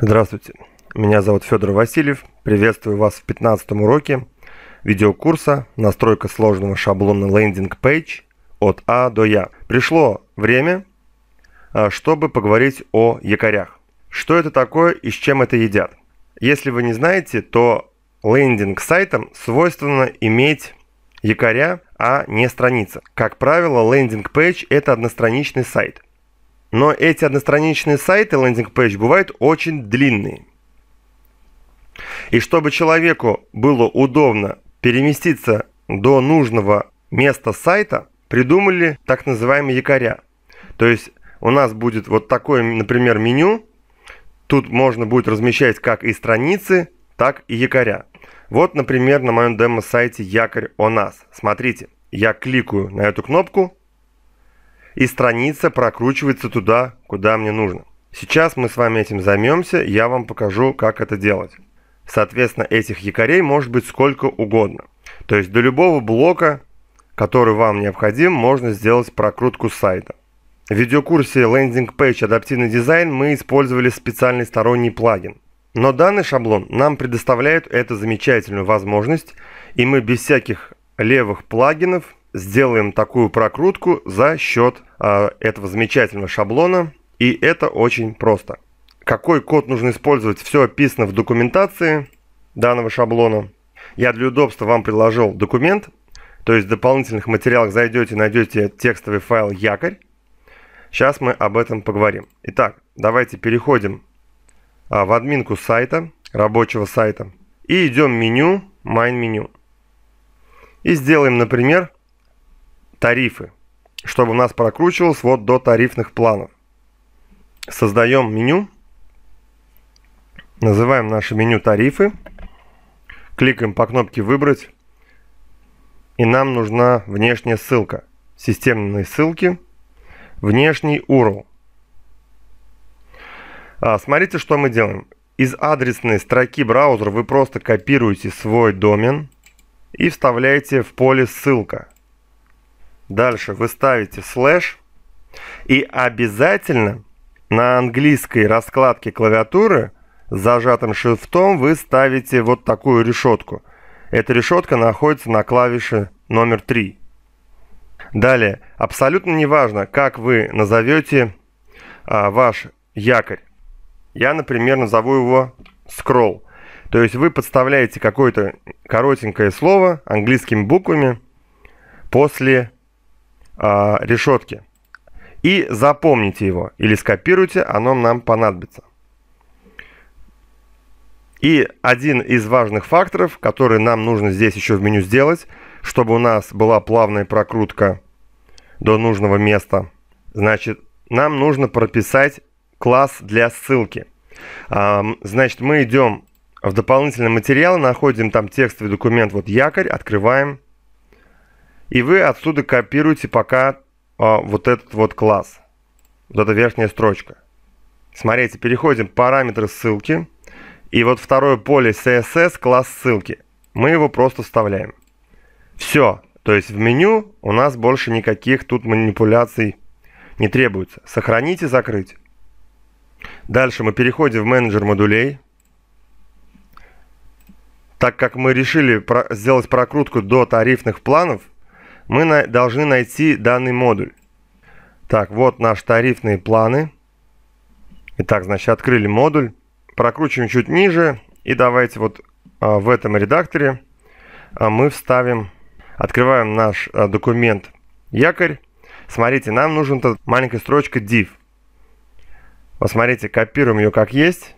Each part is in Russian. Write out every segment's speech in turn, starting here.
Здравствуйте, меня зовут Федор Васильев. Приветствую вас в 15 уроке видеокурса «Настройка сложного шаблона лендинг-пейдж от А до Я». Пришло время, а, чтобы поговорить о якорях. Что это такое и с чем это едят? Если вы не знаете, то лендинг-сайтам свойственно иметь якоря, а не страница. Как правило, лендинг-пейдж – это одностраничный сайт – но эти одностраничные сайты, лендинг-пейдж, бывают очень длинные. И чтобы человеку было удобно переместиться до нужного места сайта, придумали так называемые якоря. То есть у нас будет вот такое, например, меню. Тут можно будет размещать как и страницы, так и якоря. Вот, например, на моем демо-сайте якорь у нас. Смотрите, я кликаю на эту кнопку, и страница прокручивается туда, куда мне нужно. Сейчас мы с вами этим займемся, я вам покажу, как это делать. Соответственно, этих якорей может быть сколько угодно. То есть до любого блока, который вам необходим, можно сделать прокрутку сайта. В видеокурсе Landing Page Адаптивный дизайн мы использовали специальный сторонний плагин. Но данный шаблон нам предоставляет эту замечательную возможность, и мы без всяких левых плагинов сделаем такую прокрутку за счет Э, этого замечательного шаблона. И это очень просто. Какой код нужно использовать, все описано в документации данного шаблона. Я для удобства вам предложил документ, то есть в дополнительных материалах зайдете, найдете текстовый файл якорь. Сейчас мы об этом поговорим. Итак, давайте переходим а, в админку сайта, рабочего сайта. И идем в меню, main меню. И сделаем, например, тарифы чтобы нас прокручивалось вот до тарифных планов. Создаем меню. Называем наше меню тарифы. Кликаем по кнопке «Выбрать». И нам нужна внешняя ссылка. Системные ссылки. Внешний URL. А, смотрите, что мы делаем. Из адресной строки браузера вы просто копируете свой домен и вставляете в поле «Ссылка». Дальше вы ставите слэш и обязательно на английской раскладке клавиатуры с зажатым шрифтом вы ставите вот такую решетку. Эта решетка находится на клавише номер 3. Далее, абсолютно неважно, как вы назовете а, ваш якорь. Я, например, назову его scroll. То есть вы подставляете какое-то коротенькое слово английскими буквами после а, решетки. И запомните его или скопируйте, оно нам понадобится. И один из важных факторов, который нам нужно здесь еще в меню сделать, чтобы у нас была плавная прокрутка до нужного места, значит, нам нужно прописать класс для ссылки. Значит, мы идем в дополнительные материалы, находим там текстовый документ, вот якорь, открываем. И вы отсюда копируете пока а, вот этот вот класс. Вот эта верхняя строчка. Смотрите, переходим в параметры ссылки. И вот второе поле CSS класс ссылки. Мы его просто вставляем. Все. То есть в меню у нас больше никаких тут манипуляций не требуется. Сохранить и закрыть. Дальше мы переходим в менеджер модулей. Так как мы решили про сделать прокрутку до тарифных планов, мы на должны найти данный модуль. Так, вот наши тарифные планы. Итак, значит, открыли модуль. Прокручиваем чуть ниже. И давайте вот а, в этом редакторе а, мы вставим, открываем наш а, документ якорь. Смотрите, нам нужна маленькая строчка div. Посмотрите, копируем ее как есть.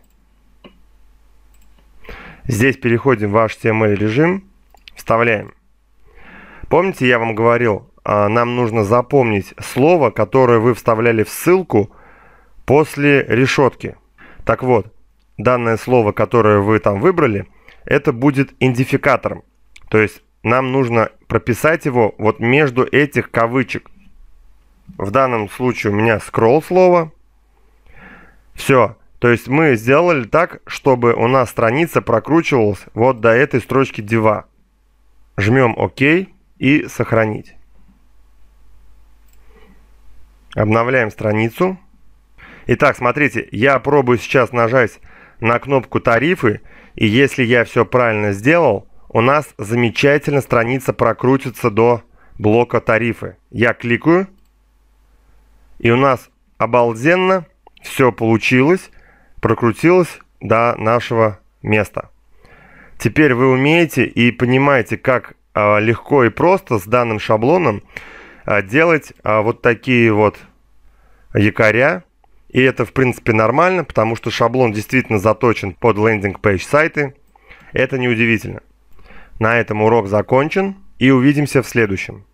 Здесь переходим в HTML режим, вставляем. Помните, я вам говорил, а, нам нужно запомнить слово, которое вы вставляли в ссылку после решетки. Так вот, данное слово, которое вы там выбрали, это будет идентификатором. То есть нам нужно прописать его вот между этих кавычек. В данном случае у меня scroll слово. Все. То есть мы сделали так, чтобы у нас страница прокручивалась вот до этой строчки дива. Жмем ОК. OK и сохранить. Обновляем страницу. Итак, смотрите, я пробую сейчас нажать на кнопку «Тарифы», и если я все правильно сделал, у нас замечательно страница прокрутится до блока «Тарифы». Я кликаю, и у нас обалденно все получилось, прокрутилось до нашего места. Теперь вы умеете и понимаете, как а, легко и просто с данным шаблоном а, делать а, вот такие вот якоря. И это, в принципе, нормально, потому что шаблон действительно заточен под лендинг-пейдж сайты. Это неудивительно. На этом урок закончен и увидимся в следующем.